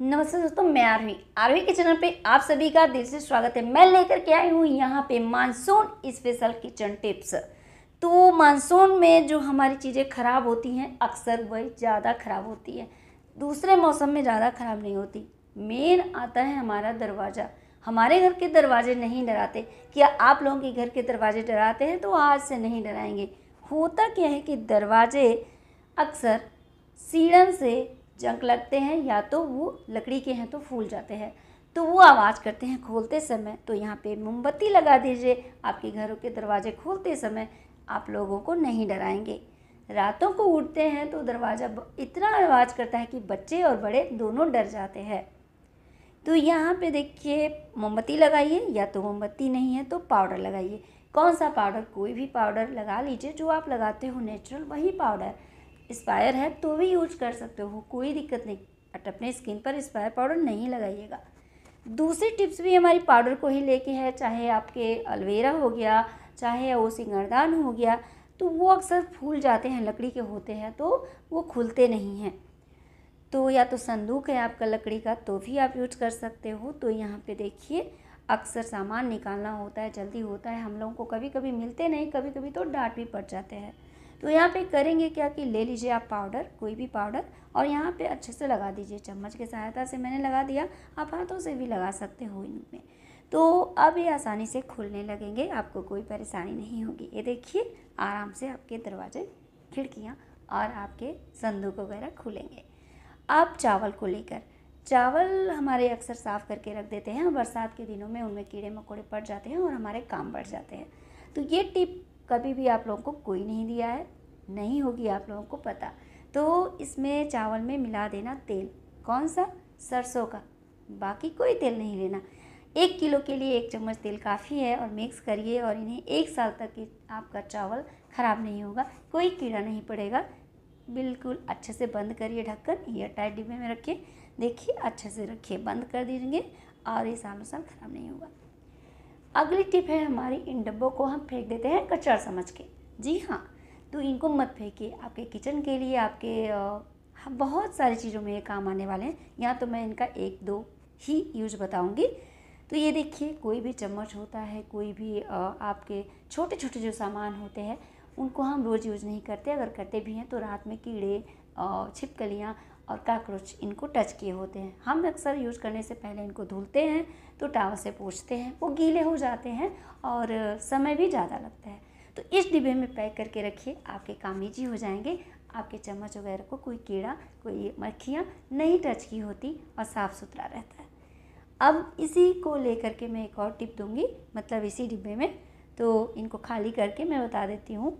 नमस्ते दोस्तों मैं आरवी आरवी के चैनल पे आप सभी का दिल से स्वागत है मैं लेकर के आई हूँ यहाँ पे मानसून स्पेशल किचन टिप्स तो मानसून में जो हमारी चीज़ें खराब होती हैं अक्सर वही ज़्यादा खराब होती है दूसरे मौसम में ज़्यादा खराब नहीं होती मेन आता है हमारा दरवाज़ा हमारे घर के दरवाजे नहीं डराते क्या आप लोगों के घर के दरवाजे डराते हैं तो आज से नहीं डराएंगे होता क्या है कि दरवाजे अक्सर सीढ़न से जंक लगते हैं या तो वो लकड़ी के हैं तो फूल जाते हैं तो वो आवाज़ करते हैं खोलते समय तो यहाँ पे मोमबत्ती लगा दीजिए आपके घरों के दरवाजे खोलते समय आप लोगों को नहीं डराएंगे रातों को उठते हैं तो दरवाज़ा इतना आवाज़ करता है कि बच्चे और बड़े दोनों डर जाते हैं तो यहाँ पे देखिए मोमबत्ती लगाइए या तो मोमबत्ती नहीं है तो पाउडर लगाइए कौन सा पाउडर कोई भी पाउडर लगा लीजिए जो आप लगाते हो नेचुरल वही पाउडर स्पायर है तो भी यूज कर सकते हो कोई दिक्कत नहीं बट अपने स्किन पर स्पायर पाउडर नहीं लगाइएगा दूसरी टिप्स भी हमारी पाउडर को ही लेके है चाहे आपके अलवेरा हो गया चाहे वो सिंगरदान हो गया तो वो अक्सर फूल जाते हैं लकड़ी के होते हैं तो वो खुलते नहीं हैं तो या तो संदूक है आपका लकड़ी का तो भी आप यूज कर सकते हो तो यहाँ पे देखिए अक्सर सामान निकालना होता है जल्दी होता है हम लोगों को कभी कभी मिलते नहीं कभी कभी तो डांट भी पड़ जाते हैं तो यहाँ पे करेंगे क्या कि ले लीजिए आप पाउडर कोई भी पाउडर और यहाँ पे अच्छे से लगा दीजिए चम्मच की सहायता से मैंने लगा दिया आप हाथों से भी लगा सकते हो इनमें तो अब ये आसानी से खुलने लगेंगे आपको कोई परेशानी नहीं होगी ये देखिए आराम से आपके दरवाजे खिड़कियाँ और आपके संदूक वगैरह खुलेंगे आप चावल को लेकर चावल हमारे अक्सर साफ़ करके रख देते हैं बरसात के दिनों में उनमें कीड़े मकोड़े पड़ जाते हैं और हमारे काम बढ़ जाते हैं तो ये टिप कभी भी आप लोगों को कोई नहीं दिया है नहीं होगी आप लोगों को पता तो इसमें चावल में मिला देना तेल कौन सा सरसों का बाकी कोई तेल नहीं लेना एक किलो के लिए एक चम्मच तेल काफ़ी है और मिक्स करिए और इन्हें एक साल तक आपका चावल ख़राब नहीं होगा कोई कीड़ा नहीं पड़ेगा बिल्कुल अच्छे से बंद करिए ढक्कन एयर टाइट डिब्बे में रखिए देखिए अच्छे से रखिए बंद कर दीजिए और ये सालों साल ख़राब नहीं होगा अगली टिप है हमारी इन डब्बों को हम फेंक देते हैं कचरा समझ के जी हाँ तो इनको मत फेंकिए आपके किचन के लिए आपके बहुत सारी चीज़ों में ये काम आने वाले हैं यहाँ तो मैं इनका एक दो ही यूज बताऊँगी तो ये देखिए कोई भी चम्मच होता है कोई भी आपके छोटे छोटे जो सामान होते हैं उनको हम रोज़ यूज़ नहीं करते अगर करते भी हैं तो रात में कीड़े छिपकलियाँ और काकरोच इनको टच किए होते हैं हम अक्सर यूज करने से पहले इनको धुलते हैं तो टावर से पोछते हैं वो गीले हो जाते हैं और समय भी ज़्यादा लगता है तो इस डिब्बे में पैक करके रखिए आपके काम इजी हो जाएंगे आपके चम्मच वगैरह को कोई कीड़ा कोई मक्खियाँ नहीं टच की होती और साफ़ सुथरा रहता है अब इसी को लेकर के मैं एक और टिप दूंगी मतलब इसी डिब्बे में तो इनको खाली करके मैं बता देती हूँ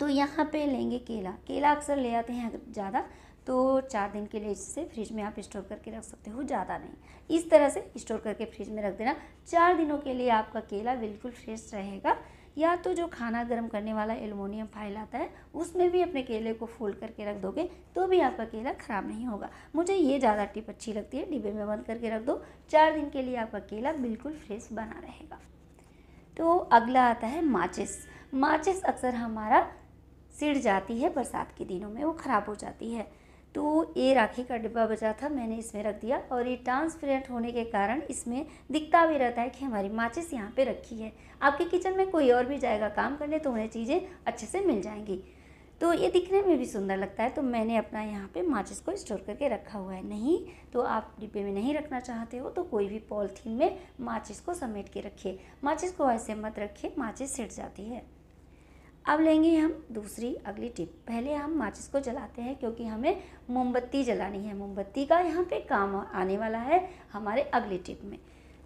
तो यहाँ पे लेंगे केला केला अक्सर ले आते हैं ज़्यादा तो चार दिन के लिए इससे फ्रिज में आप स्टोर करके रख सकते हो ज़्यादा नहीं इस तरह से स्टोर करके फ्रिज में रख देना चार दिनों के लिए आपका केला बिल्कुल फ्रेश रहेगा या तो जो खाना गर्म करने वाला एलुमिनियम फाइल आता है उसमें भी अपने केले को फोल्ड करके रख दोगे तो भी आपका केला ख़राब नहीं होगा मुझे ये ज़्यादा टिप अच्छी लगती है डिब्बे में बंद करके रख दो चार दिन के लिए आपका केला बिल्कुल फ्रेश बना रहेगा तो अगला आता है माचिस माचिस अक्सर हमारा सिड़ जाती है बरसात के दिनों में वो ख़राब हो जाती है तो ये राखी का डिब्बा बचा था मैंने इसमें रख दिया और ये ट्रांसपेरेंट होने के कारण इसमें दिखता भी रहता है कि हमारी माचिस यहाँ पे रखी है आपके किचन में कोई और भी जाएगा काम करने तो उन्हें चीज़ें अच्छे से मिल जाएंगी तो ये दिखने में भी सुंदर लगता है तो मैंने अपना यहाँ पे माचिस को स्टोर करके रखा हुआ है नहीं तो आप डिब्बे में नहीं रखना चाहते हो तो कोई भी पॉलिथीन में माचिस को समेट के रखिए माचिस को ऐसे मत रखिए माचिस सिट जाती है अब लेंगे हम दूसरी अगली टिप पहले हम माचिस को जलाते हैं क्योंकि हमें मोमबत्ती जलानी है मोमबत्ती का यहाँ पे काम आने वाला है हमारे अगली टिप में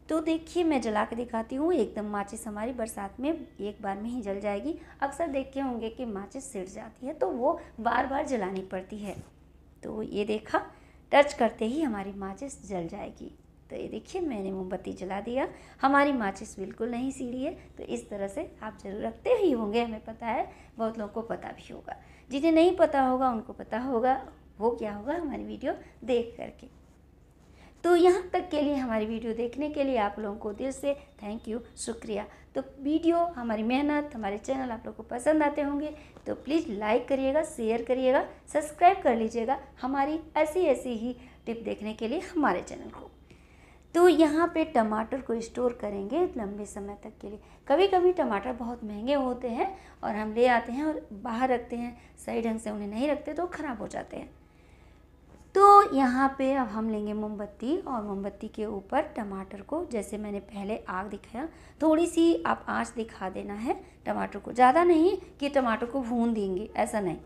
तो देखिए मैं जला के दिखाती हूँ एकदम माचिस हमारी बरसात में एक बार में ही जल जाएगी अक्सर देखे होंगे कि माचिस सिर जाती है तो वो बार बार जलानी पड़ती है तो ये देखा टच करते ही हमारी माचिस जल जाएगी तो ये देखिए मैंने मोमबत्ती जला दिया हमारी माचिस बिल्कुल नहीं सीढ़ी है तो इस तरह से आप जरूर रखते ही होंगे हमें पता है बहुत लोगों को पता भी होगा जिन्हें नहीं पता होगा उनको पता होगा वो क्या होगा हमारी वीडियो देख करके तो यहाँ तक के लिए हमारी वीडियो देखने के लिए आप लोगों को दिल से थैंक यू शुक्रिया तो वीडियो हमारी मेहनत हमारे चैनल आप लोगों को पसंद आते होंगे तो प्लीज़ लाइक करिएगा शेयर करिएगा सब्सक्राइब कर लीजिएगा हमारी ऐसी ऐसी ही टिप देखने के लिए हमारे चैनल को तो यहाँ पे टमाटर को स्टोर करेंगे लंबे समय तक के लिए कभी कभी टमाटर बहुत महंगे होते हैं और हम ले आते हैं और बाहर रखते हैं सही ढंग से उन्हें नहीं रखते तो ख़राब हो जाते हैं तो यहाँ पे अब हम लेंगे मोमबत्ती और मोमबत्ती के ऊपर टमाटर को जैसे मैंने पहले आग दिखाया थोड़ी सी आप आँच दिखा देना है टमाटर को ज़्यादा नहीं कि टमाटर को भून देंगे ऐसा नहीं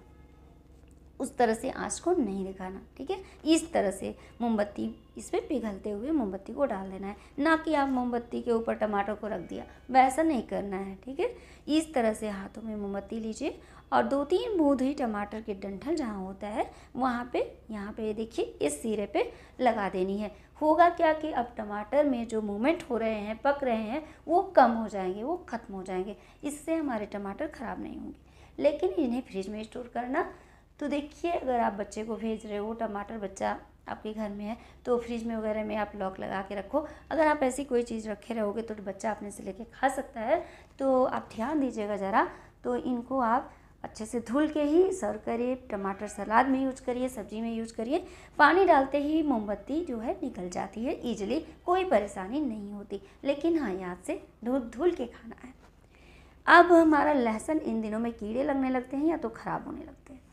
उस तरह से आँच को नहीं दिखाना ठीक है इस तरह से मोमबत्ती इसमें पिघलते हुए मोमबत्ती को डाल देना है ना कि आप मोमबत्ती के ऊपर टमाटर को रख दिया वैसा नहीं करना है ठीक है इस तरह से हाथों में मोमबत्ती लीजिए और दो तीन बूंद ही टमाटर के डंठल जहाँ होता है वहाँ पे यहाँ पे देखिए इस सिरे पे लगा देनी है होगा क्या कि अब टमाटर में जो मूवमेंट हो रहे हैं पक रहे हैं वो कम हो जाएंगे वो ख़त्म हो जाएंगे इससे हमारे टमाटर ख़राब नहीं होंगे लेकिन इन्हें फ्रिज में स्टोर करना तो देखिए अगर आप बच्चे को भेज रहे हो टमाटर बच्चा आपके घर में है तो फ्रिज में वगैरह में आप लॉक लगा के रखो अगर आप ऐसी कोई चीज़ रखे रहोगे तो बच्चा अपने से लेके खा सकता है तो आप ध्यान दीजिएगा ज़रा तो इनको आप अच्छे से धुल के ही सर्व करिए टमाटर सलाद में यूज करिए सब्जी में यूज करिए पानी डालते ही मोमबत्ती जो है निकल जाती है ईजिली कोई परेशानी नहीं होती लेकिन हाँ याद से धुल धुल के खाना है अब हमारा लहसुन इन दिनों में कीड़े लगने लगते हैं या तो ख़राब होने लगते हैं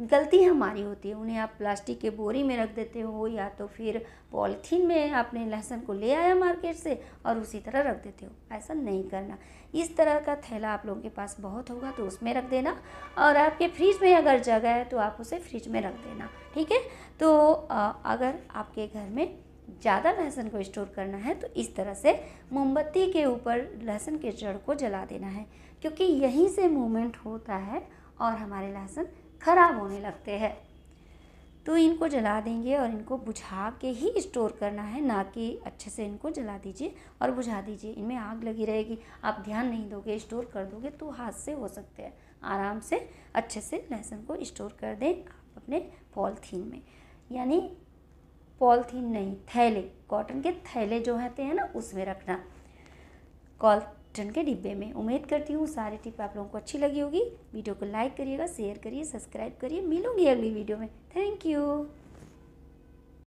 गलती हमारी होती है उन्हें आप प्लास्टिक के बोरी में रख देते हो या तो फिर पॉलीथीन में आपने लहसुन को ले आया मार्केट से और उसी तरह रख देते हो ऐसा नहीं करना इस तरह का थैला आप लोगों के पास बहुत होगा तो उसमें रख देना और आपके फ्रिज में अगर जगह है तो आप उसे फ्रिज में रख देना ठीक है तो अगर आपके घर में ज़्यादा लहसुन को स्टोर करना है तो इस तरह से मोमबत्ती के ऊपर लहसुन के जड़ को जला देना है क्योंकि यहीं से मूवमेंट होता है और हमारे लहसुन ख़राब होने लगते हैं तो इनको जला देंगे और इनको बुझा के ही स्टोर करना है ना कि अच्छे से इनको जला दीजिए और बुझा दीजिए इनमें आग लगी रहेगी आप ध्यान नहीं दोगे स्टोर कर दोगे तो हाथ से हो सकते हैं आराम से अच्छे से लहसुन को स्टोर कर दें आप अपने पॉलथीन में यानी पॉलथीन नहीं थैले कॉटन के थैले जो होते हैं ना उसमें रखना कॉल कॉटन के डिब्बे में उम्मीद करती हूँ सारी टिप आप लोगों को अच्छी लगी होगी वीडियो को लाइक करिएगा शेयर करिए सब्सक्राइब करिए मिलूंगी अगली वीडियो में थैंक यू